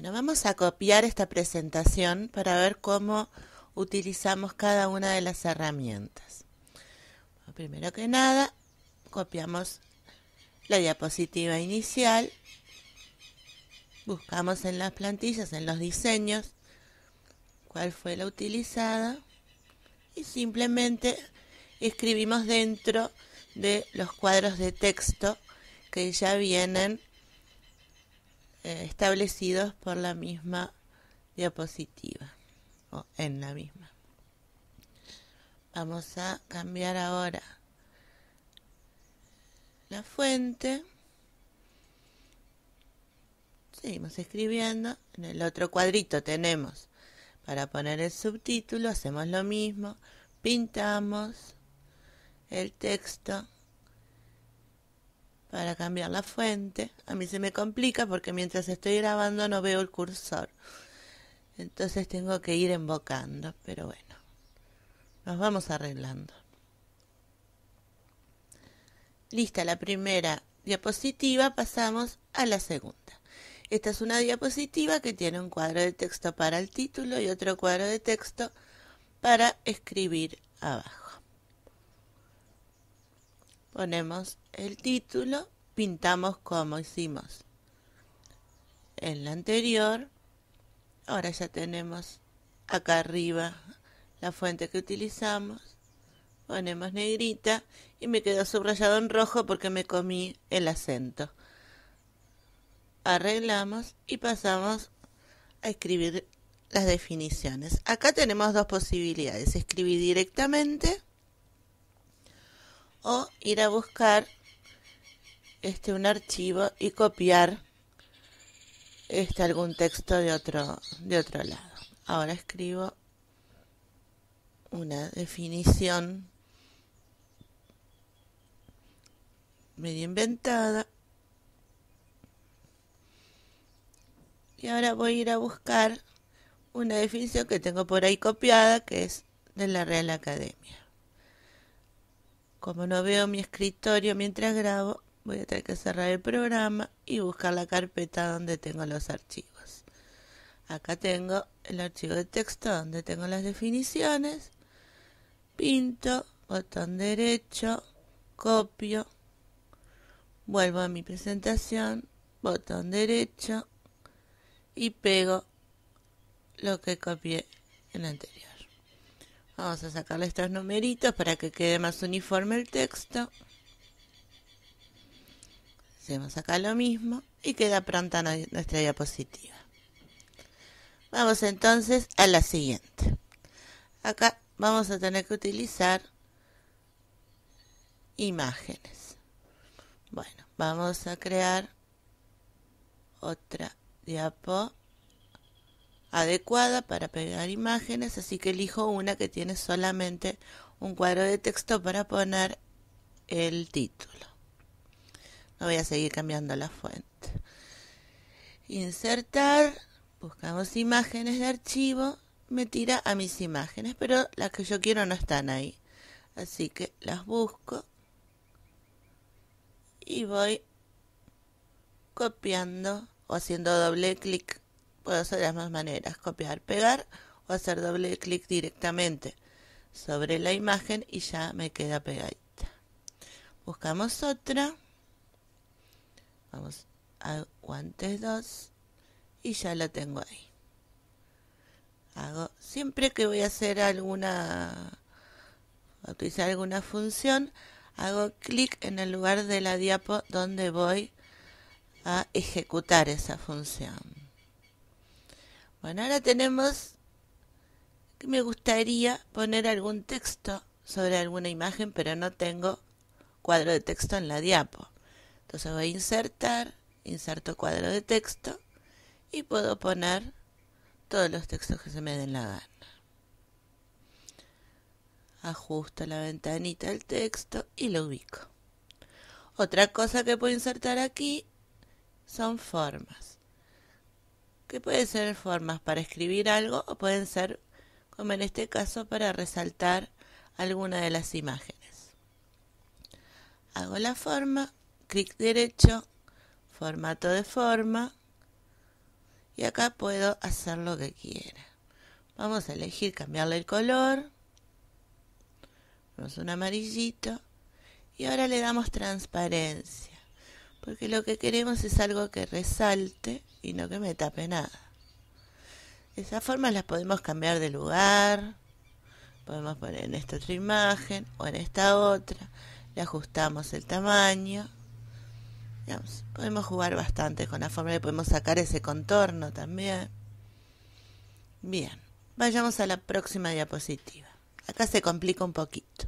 Bueno, vamos a copiar esta presentación para ver cómo utilizamos cada una de las herramientas. Primero que nada, copiamos la diapositiva inicial, buscamos en las plantillas, en los diseños, cuál fue la utilizada y simplemente escribimos dentro de los cuadros de texto que ya vienen eh, establecidos por la misma diapositiva o en la misma. Vamos a cambiar ahora la fuente. Seguimos escribiendo. En el otro cuadrito tenemos para poner el subtítulo, hacemos lo mismo, pintamos el texto para cambiar la fuente. A mí se me complica porque mientras estoy grabando no veo el cursor. Entonces tengo que ir invocando, pero bueno, nos vamos arreglando. Lista la primera diapositiva, pasamos a la segunda. Esta es una diapositiva que tiene un cuadro de texto para el título y otro cuadro de texto para escribir abajo. Ponemos el título, pintamos como hicimos en la anterior. Ahora ya tenemos acá arriba la fuente que utilizamos. Ponemos negrita y me quedó subrayado en rojo porque me comí el acento. Arreglamos y pasamos a escribir las definiciones. Acá tenemos dos posibilidades, escribir directamente o ir a buscar este un archivo y copiar este algún texto de otro de otro lado. Ahora escribo una definición medio inventada. Y ahora voy a ir a buscar una definición que tengo por ahí copiada, que es de la Real Academia. Como no veo mi escritorio mientras grabo, voy a tener que cerrar el programa y buscar la carpeta donde tengo los archivos. Acá tengo el archivo de texto donde tengo las definiciones. Pinto, botón derecho, copio. Vuelvo a mi presentación, botón derecho y pego lo que copié en anterior. Vamos a sacarle estos numeritos para que quede más uniforme el texto. Hacemos acá lo mismo y queda pronta nuestra diapositiva. Vamos entonces a la siguiente. Acá vamos a tener que utilizar imágenes. Bueno, vamos a crear otra diapo adecuada para pegar imágenes, así que elijo una que tiene solamente un cuadro de texto para poner el título. No voy a seguir cambiando la fuente. Insertar, buscamos imágenes de archivo, me tira a mis imágenes, pero las que yo quiero no están ahí. Así que las busco y voy copiando o haciendo doble clic Puedo hacer las dos maneras, copiar, pegar o hacer doble clic directamente sobre la imagen y ya me queda pegadita. Buscamos otra. Vamos a guantes 2 y ya la tengo ahí. Hago siempre que voy a hacer alguna a utilizar alguna función, hago clic en el lugar de la diapo donde voy a ejecutar esa función. Bueno, ahora tenemos que me gustaría poner algún texto sobre alguna imagen, pero no tengo cuadro de texto en la diapo. Entonces voy a insertar, inserto cuadro de texto y puedo poner todos los textos que se me den la gana. Ajusto la ventanita del texto y lo ubico. Otra cosa que puedo insertar aquí son formas que pueden ser formas para escribir algo o pueden ser, como en este caso, para resaltar alguna de las imágenes. Hago la forma, clic derecho, formato de forma y acá puedo hacer lo que quiera. Vamos a elegir cambiarle el color. Vamos un amarillito y ahora le damos transparencia porque lo que queremos es algo que resalte y no que me tape nada. Esas formas las podemos cambiar de lugar, podemos poner en esta otra imagen o en esta otra, le ajustamos el tamaño. podemos jugar bastante con la forma, Y podemos sacar ese contorno también. Bien, vayamos a la próxima diapositiva. Acá se complica un poquito.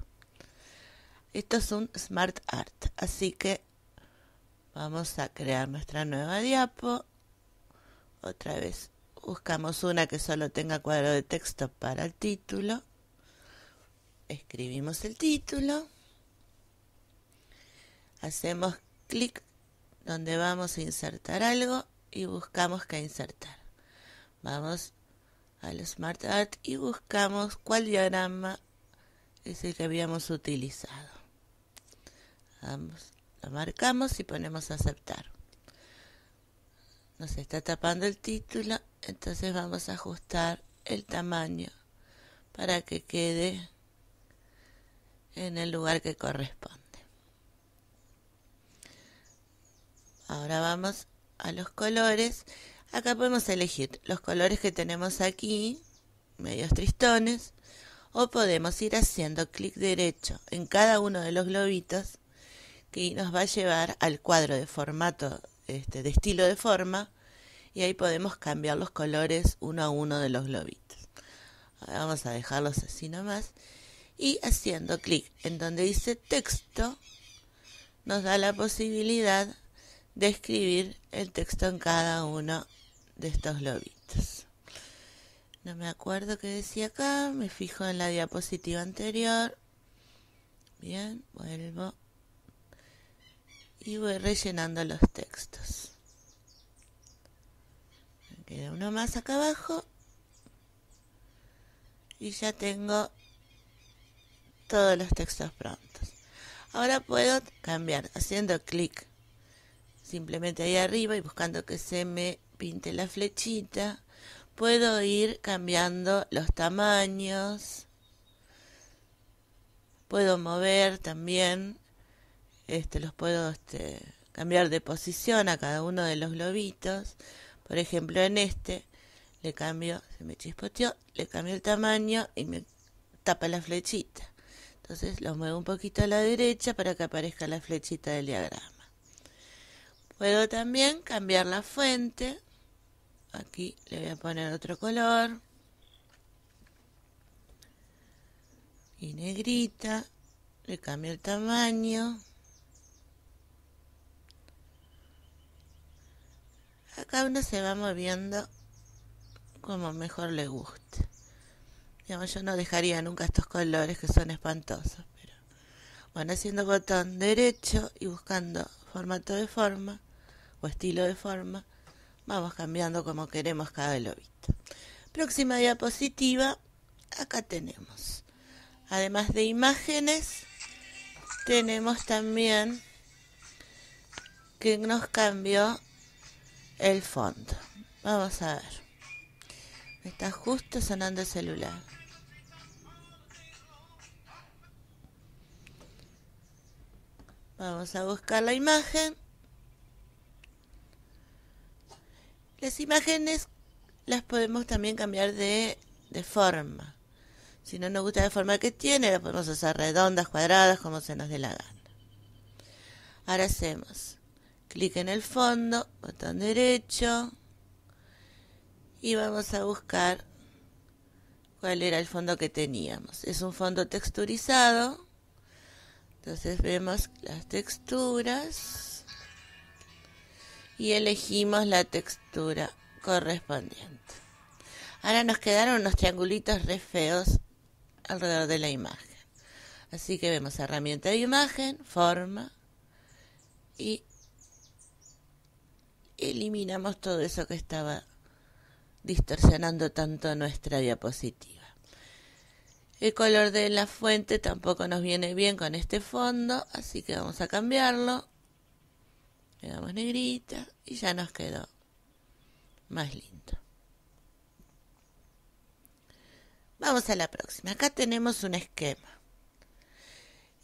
Esto es un smart art, así que Vamos a crear nuestra nueva diapo. Otra vez buscamos una que solo tenga cuadro de texto para el título. Escribimos el título. Hacemos clic donde vamos a insertar algo y buscamos que insertar. Vamos al Smart Art y buscamos cuál diagrama es el que habíamos utilizado. Vamos lo marcamos y ponemos aceptar. Nos está tapando el título, entonces vamos a ajustar el tamaño para que quede en el lugar que corresponde. Ahora vamos a los colores. Acá podemos elegir los colores que tenemos aquí, medios tristones, o podemos ir haciendo clic derecho en cada uno de los globitos que nos va a llevar al cuadro de formato, este, de estilo de forma, y ahí podemos cambiar los colores uno a uno de los globitos. vamos a dejarlos así nomás. Y haciendo clic en donde dice texto, nos da la posibilidad de escribir el texto en cada uno de estos globitos. No me acuerdo qué decía acá, me fijo en la diapositiva anterior. Bien, vuelvo y voy rellenando los textos. Me queda uno más acá abajo y ya tengo todos los textos prontos. Ahora puedo cambiar haciendo clic simplemente ahí arriba y buscando que se me pinte la flechita. Puedo ir cambiando los tamaños. Puedo mover también este, los puedo este, cambiar de posición a cada uno de los globitos. Por ejemplo, en este le cambio, se me chispoteó, le cambio el tamaño y me tapa la flechita. Entonces lo muevo un poquito a la derecha para que aparezca la flechita del diagrama. Puedo también cambiar la fuente. Aquí le voy a poner otro color. Y negrita. Le cambio el tamaño. Acá uno se va moviendo como mejor le guste. yo no dejaría nunca estos colores que son espantosos, pero bueno, haciendo botón derecho y buscando formato de forma o estilo de forma, vamos cambiando como queremos cada lobito. Próxima diapositiva, acá tenemos. Además de imágenes, tenemos también que nos cambió el fondo. Vamos a ver. está justo sonando el celular. Vamos a buscar la imagen. Las imágenes las podemos también cambiar de, de forma. Si no nos gusta la forma que tiene, la podemos hacer redondas, cuadradas, como se nos dé la gana. Ahora hacemos clic en el fondo, botón derecho y vamos a buscar cuál era el fondo que teníamos. Es un fondo texturizado, entonces vemos las texturas y elegimos la textura correspondiente. Ahora nos quedaron unos triangulitos re feos alrededor de la imagen. Así que vemos herramienta de imagen, forma y eliminamos todo eso que estaba distorsionando tanto nuestra diapositiva. El color de la fuente tampoco nos viene bien con este fondo, así que vamos a cambiarlo. Le damos negrita y ya nos quedó más lindo. Vamos a la próxima. Acá tenemos un esquema.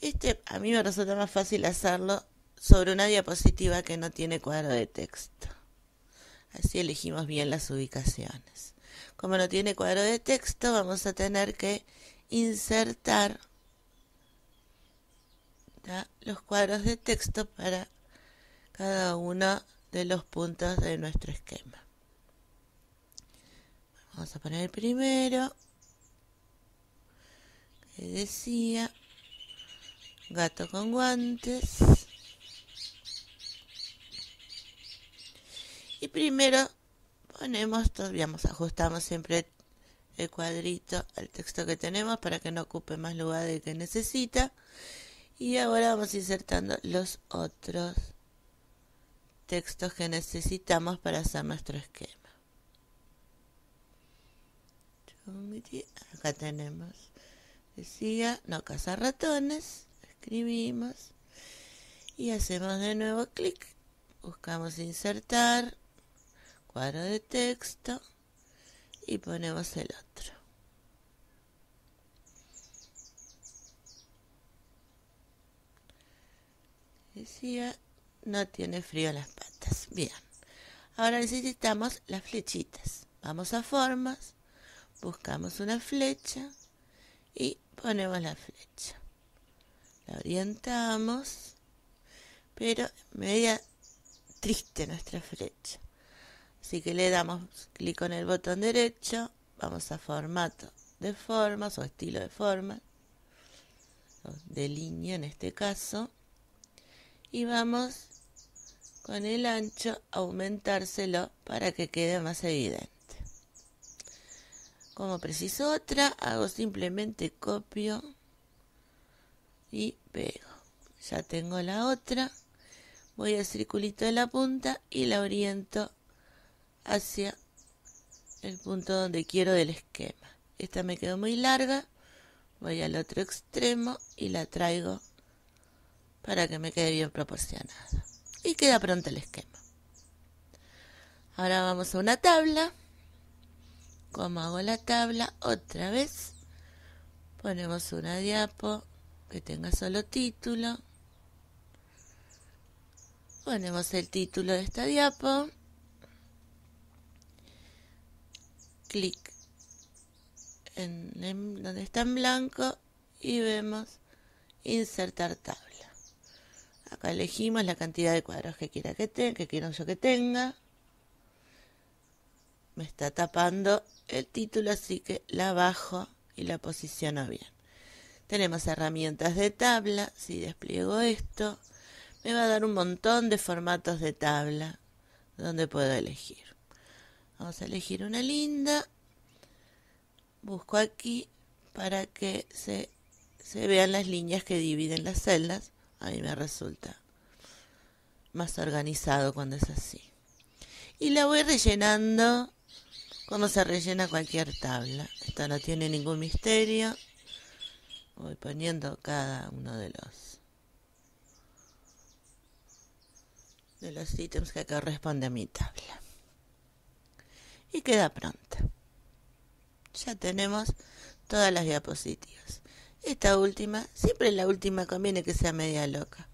Este a mí me resulta más fácil hacerlo sobre una diapositiva que no tiene cuadro de texto. Así elegimos bien las ubicaciones. Como no tiene cuadro de texto, vamos a tener que insertar los cuadros de texto para cada uno de los puntos de nuestro esquema. Vamos a poner el primero, que decía gato con guantes. y primero ponemos, digamos, ajustamos siempre el cuadrito al texto que tenemos para que no ocupe más lugar del que necesita. Y ahora vamos insertando los otros textos que necesitamos para hacer nuestro esquema. Acá tenemos, decía, no cazar ratones, escribimos y hacemos de nuevo clic, buscamos insertar, cuadro de texto y ponemos el otro. Decía, no tiene frío las patas. Bien. Ahora necesitamos las flechitas. Vamos a formas, buscamos una flecha y ponemos la flecha. La orientamos, pero media triste nuestra flecha. Así que le damos clic con el botón derecho, vamos a formato de formas o estilo de formas, de línea en este caso, y vamos con el ancho a aumentárselo para que quede más evidente. Como preciso otra, hago simplemente copio y pego. Ya tengo la otra. Voy al circulito de la punta y la oriento hacia el punto donde quiero del esquema. Esta me quedó muy larga, voy al otro extremo y la traigo para que me quede bien proporcionada. Y queda pronto el esquema. Ahora vamos a una tabla. ¿Cómo hago la tabla otra vez, ponemos una diapo que tenga solo título. Ponemos el título de esta diapo. clic en, donde está en blanco y vemos insertar tabla. Acá elegimos la cantidad de cuadros que quiera que tenga, que quiero yo que tenga. Me está tapando el título, así que la bajo y la posiciono bien. Tenemos herramientas de tabla. Si despliego esto, me va a dar un montón de formatos de tabla donde puedo elegir. Vamos a elegir una linda. Busco aquí para que se, vean las líneas que dividen las celdas. A mí me resulta más organizado cuando es así. Y la voy rellenando como se rellena cualquier tabla. Esta no tiene ningún misterio. Voy poniendo cada uno de los de los ítems que corresponde a mi tabla y queda pronta. Ya tenemos todas las diapositivas. Esta última, siempre la última conviene que sea media loca.